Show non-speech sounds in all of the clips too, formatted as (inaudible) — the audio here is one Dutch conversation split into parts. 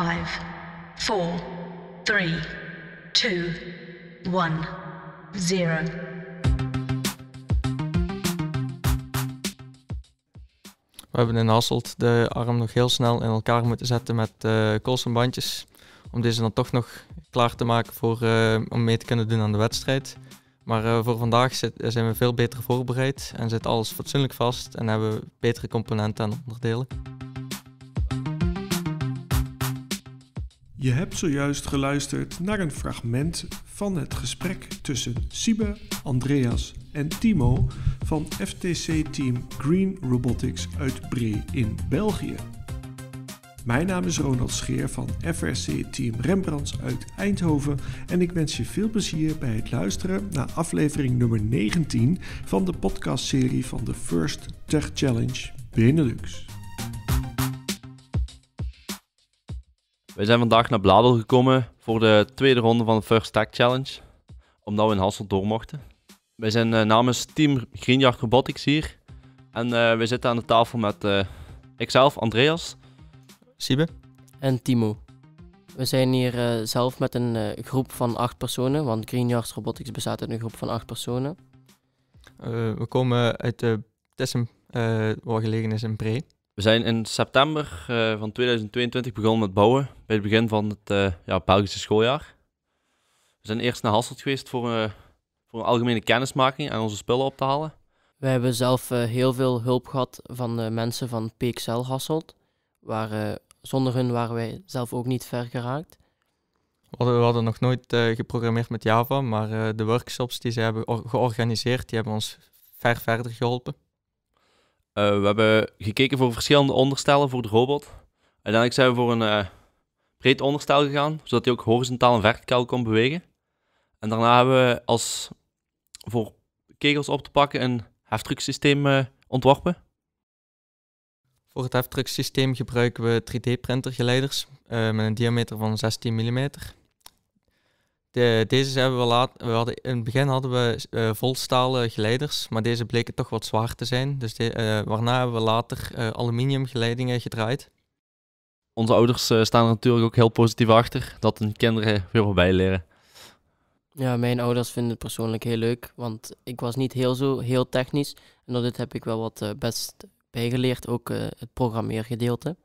5, 4, 3, 2, 1, 0. We hebben in Hasselt de arm nog heel snel in elkaar moeten zetten met uh, eh, koolstofbandjes. Om deze dan toch nog klaar te maken voor, uh, om mee te kunnen doen aan de wedstrijd. Maar uh, voor vandaag zit, zijn we veel beter voorbereid en zit alles fatsoenlijk vast en hebben we betere componenten en onderdelen. Je hebt zojuist geluisterd naar een fragment van het gesprek tussen Sibe, Andreas en Timo van FTC-team Green Robotics uit Bree in België. Mijn naam is Ronald Scheer van FRC-team Rembrandts uit Eindhoven en ik wens je veel plezier bij het luisteren naar aflevering nummer 19 van de podcastserie van de First Tech Challenge Benelux. Wij zijn vandaag naar Bladel gekomen voor de tweede ronde van de First Tag Challenge, omdat we in Hassel door mochten. Wij zijn eh, namens Team Greenyard Robotics hier en uh, wij zitten aan de tafel met eh, ikzelf, Andreas, Siebe en Timo. We zijn hier zelf met een groep van acht personen, want Greenyard Robotics bestaat uit een groep van acht personen. we komen uit Tessem, waar gelegen is in Bree. We zijn in september eh, van 2022 begonnen met bouwen, bij het begin van het uh, ja, Belgische schooljaar. We zijn eerst naar Hasselt geweest voor, eh, voor een algemene kennismaking en onze spullen op te halen. We hebben zelf heel veel hulp gehad van de mensen van PXL Hasselt. Waar, zonder hun waren wij zelf ook niet ver geraakt. We hadden, we hadden nog nooit geprogrammeerd met Java, maar de workshops die ze hebben georganiseerd, die hebben ons ver verder geholpen. Eh, we hebben gekeken voor verschillende onderstellen voor de robot. Uiteindelijk zijn we voor een eh, breed onderstel gegaan, zodat hij ook horizontaal en verticaal kon bewegen. En daarna hebben we als voor kegels op te pakken een heftrucksysteem uh, ontworpen. Voor het heftrucksysteem gebruiken we 3D-printergeleiders met een diameter van 16 mm. De, deze hebben we laat. We hadden, in het begin hadden we uh, eh, volstalen geleiders, maar deze bleken toch wat zwaar te zijn. Dus eh, waarna hebben we later uh, eh, aluminium geleidingen gedraaid. Onze ouders staan er natuurlijk ook heel positief achter dat hun kinderen weer voorbij leren. Ja, mijn ouders vinden het persoonlijk heel leuk, want ik was niet heel zo heel technisch. En door dit heb ik wel wat best bijgeleerd, ook het programmeergedeelte.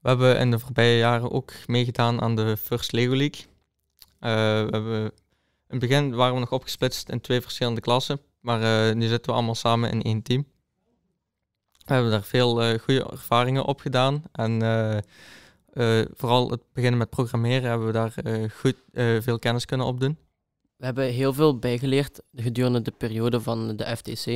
We hebben in de voorbije jaren ook meegedaan aan de First Lego League. Eh, we in het begin waren we nog opgesplitst in twee verschillende klassen, maar eh, nu zitten we allemaal samen in één team. We hebben daar veel eh, goede ervaringen op gedaan en vooral het beginnen met programmeren hebben we daar goed veel kennis kunnen opdoen. We hebben heel veel bijgeleerd gedurende de periode van de FTC.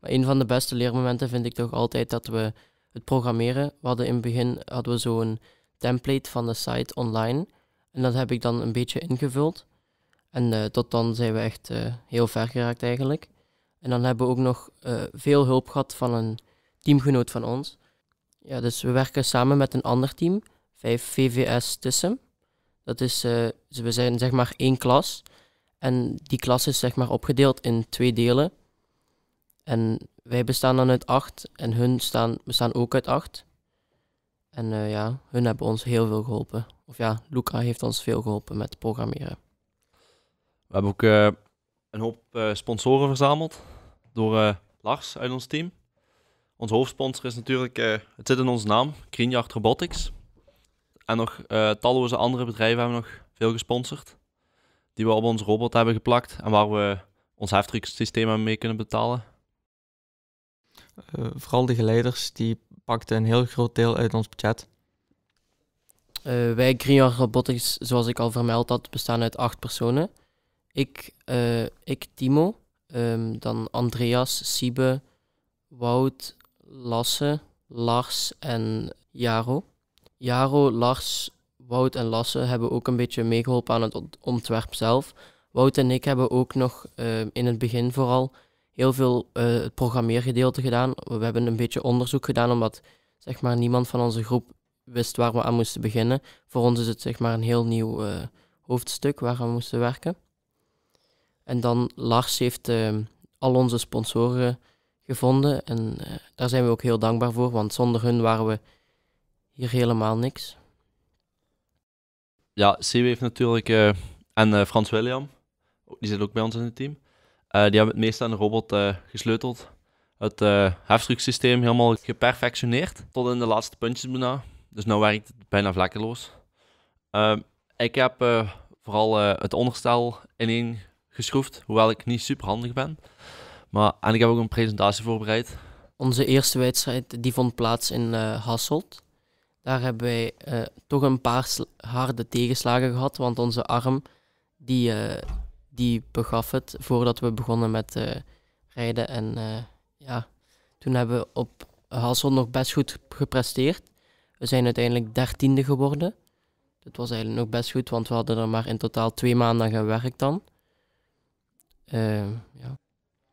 Maar een van de beste leermomenten vind ik toch altijd dat we het programmeren. We hadden in het begin hadden we zo'n template van de site online. En dat heb ik dan een beetje ingevuld. En eh, tot dan zijn we echt eh, heel ver geraakt eigenlijk. En dan hebben we ook nog eh, veel hulp gehad van een teamgenoot van ons. Ja, dus we werken samen met een ander team, 5 VVS tussen. Dat is, we zijn zeg maar één klas. En die klas is zeg maar opgedeeld in twee delen. En wij bestaan dan uit acht en hun staan, bestaan ook uit acht. En ja, hun hebben ons heel veel geholpen. Of ja, Luca heeft ons veel geholpen met programmeren. We hebben ook eh, een hoop eh, sponsoren verzameld door eh, Lars uit ons team. Ons hoofdsponsor is natuurlijk, het zit in onze naam, Greenyard Robotics. En nog talloze andere bedrijven hebben nog veel gesponsord. Die we op ons robot hebben geplakt en waar we ons heftrucksysteem mee kunnen betalen. vooral de geleiders, die pakten een heel groot deel uit ons budget. Uh, wij Grion Robotics, zoals ik al vermeld had, bestaan uit acht personen. Ik, eh, ik Timo, ehm, dan Andreas, Siebe, Wout, Lasse, Lars en Jaro. Jaro, Lars, Wout en Lasse hebben ook een beetje meegeholpen aan het ontwerp zelf. Wout en ik hebben ook nog eh, in het begin vooral heel veel het programmeergedeelte gedaan. We hebben een beetje onderzoek gedaan, omdat zeg maar, niemand van onze groep wist waar we aan moesten beginnen. Voor ons is het zeg maar een heel nieuw eh, hoofdstuk waar we moesten werken. En dan Lars heeft ehm, al onze sponsoren gevonden en eh, daar zijn we ook heel dankbaar voor, want zonder hun waren we hier helemaal niks. Ja, CW heeft natuurlijk eh, en Frans William, die zit ook bij ons in het team. die hebben het meest aan de robot gesleuteld het uh, systeem helemaal geperfectioneerd. Tot in de laatste puntjes bijna. Dus nu werkt het bijna vlekkeloos. Ehm, ik heb eh, vooral eh, het onderstel ineen geschroefd, hoewel ik niet super handig ben. Maar, en ik heb ook een presentatie voorbereid. Onze eerste wedstrijd die vond plaats in eh, Hasselt. Daar hebben wij toch een paar harde tegenslagen gehad, want onze arm die, die begaf het voordat we begonnen met rijden. En ja, toen hebben we op Hasselt nog best goed gepresteerd. We zijn uiteindelijk dertiende geworden. Dat was eigenlijk nog best goed, want we hadden er maar in totaal twee maanden aan gewerkt dan. Ehm, ja.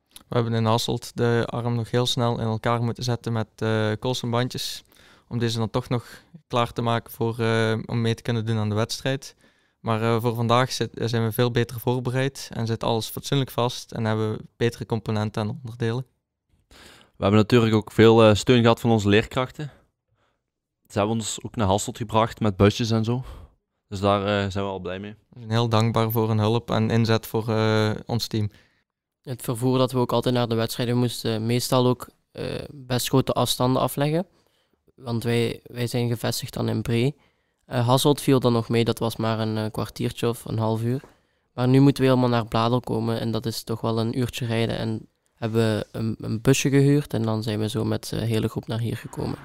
We hebben in Hasselt de arm nog heel snel in elkaar moeten zetten met uh, eh, koolsenbandjes. Om deze dan toch nog klaar te maken voor, eh, om mee te kunnen doen aan de wedstrijd. Maar eh, voor vandaag zit, zijn we veel beter voorbereid en zit alles fatsoenlijk vast en hebben we betere componenten en onderdelen. We hebben natuurlijk ook veel steun gehad van onze leerkrachten. Ze hebben ons ook naar Hasselt gebracht met busjes en zo. Dus daar eh, zijn we al blij mee. heel dankbaar voor hun hulp en inzet voor eh, ons team. Het vervoer dat we ook altijd naar de wedstrijden moesten, meestal ook eh, best grote afstanden afleggen. Want wij, wij zijn gevestigd dan in Bree. Hasselt viel dan nog mee, dat was maar een kwartiertje of een half uur. Maar nu moeten we helemaal naar Bladel komen en dat is toch wel een uurtje rijden. En hebben we een, een busje gehuurd en dan zijn we zo met de hele groep naar hier gekomen.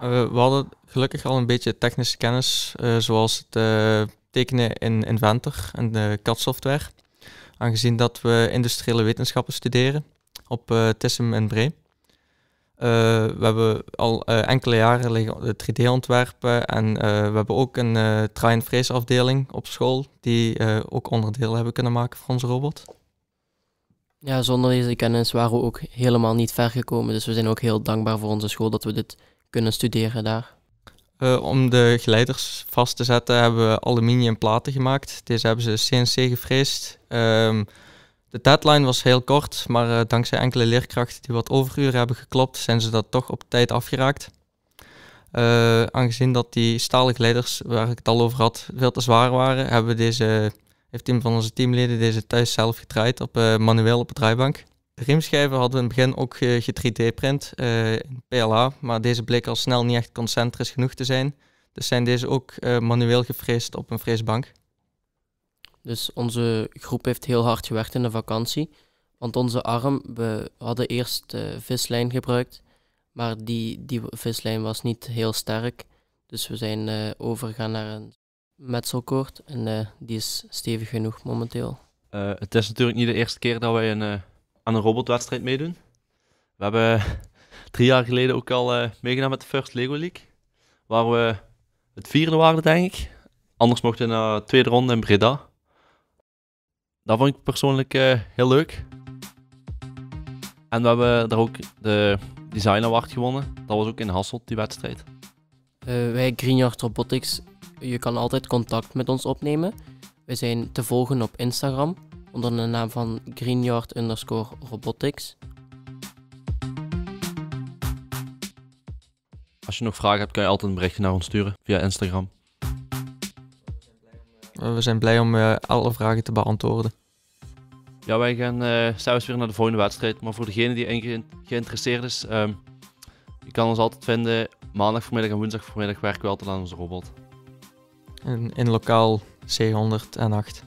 Eh, we hadden gelukkig al een beetje technische kennis, eh, zoals het eh, tekenen in Inventor en de CAD-software. Aangezien dat we industriële wetenschappen studeren op TISM en Bree. we hebben al enkele jaren liggen 3D-ontwerpen en we hebben ook een try-and-phrase afdeling op school die ook onderdeel hebben kunnen maken voor onze robot. Ja, zonder deze kennis waren we ook helemaal niet ver gekomen. Dus we zijn ook heel dankbaar voor onze school dat we dit kunnen studeren daar. Eh, om de geleiders vast te zetten hebben we aluminiumplaten gemaakt. Deze hebben ze CNC gefreesd. Ehm, de deadline was heel kort, maar eh, dankzij enkele leerkrachten die wat overuren hebben geklopt, zijn ze dat toch op tijd afgeraakt. Eh, aangezien dat die stalen geleiders, waar ik het al over had, veel te zwaar waren, hebben we deze heeft een van onze teamleden deze thuis zelf getraaid op eh, manueel op de draaibank. De riemschijven hadden we in het begin ook eh, ge-3D-print eh, in PLA, maar deze bleek al snel niet echt concentrisch genoeg te zijn. Dus zijn deze ook manueel gefreesd op een freesbank. Dus onze groep heeft heel hard gewerkt in de vakantie. Want onze arm, we hadden eerst vislijn gebruikt, maar die, die vislijn was niet heel sterk. Dus we zijn uh, overgegaan naar een metselkoord en eh, die is stevig genoeg momenteel. Eh, het is natuurlijk niet de eerste keer dat wij een, eh, aan een robotwedstrijd meedoen. We hebben (laughs) drie jaar geleden ook al meegedaan met de First Lego League, waar we het vierde waren, denk ik. Anders mochten we naar de tweede ronde in Breda. Dat vond ik persoonlijk heel leuk. En we hebben daar ook de Design Award gewonnen. Dat was ook in Hasselt, die wedstrijd. wij Greenyard Robotics je kan altijd contact met ons opnemen. We zijn te volgen op Instagram onder de naam van greenyard robotics. Als je nog vragen hebt, kan je altijd een berichtje naar ons sturen via Instagram. We zijn blij om eh, alle vragen te beantwoorden. Ja, wij gaan uh, eh, zelfs weer naar de volgende wedstrijd. Maar voor degene die geïnteresseerd is, ehm, je kan ons altijd vinden. Maandag vanmiddag en woensdag vanmiddag werken we altijd aan onze robot in, in lokaal C108.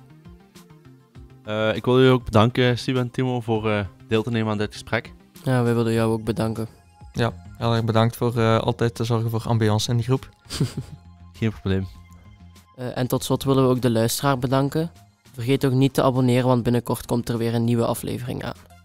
Eh, ik wil u ook bedanken, Steven en Timo, voor eh, deel te nemen aan dit gesprek. Ja, wij willen jou ook bedanken. Ja, heel erg bedankt voor eh, altijd te zorgen voor ambiance in de groep. (laughs) Geen probleem. en tot slot willen we ook de luisteraar bedanken. Vergeet ook niet te abonneren, want binnenkort komt er weer een nieuwe aflevering aan.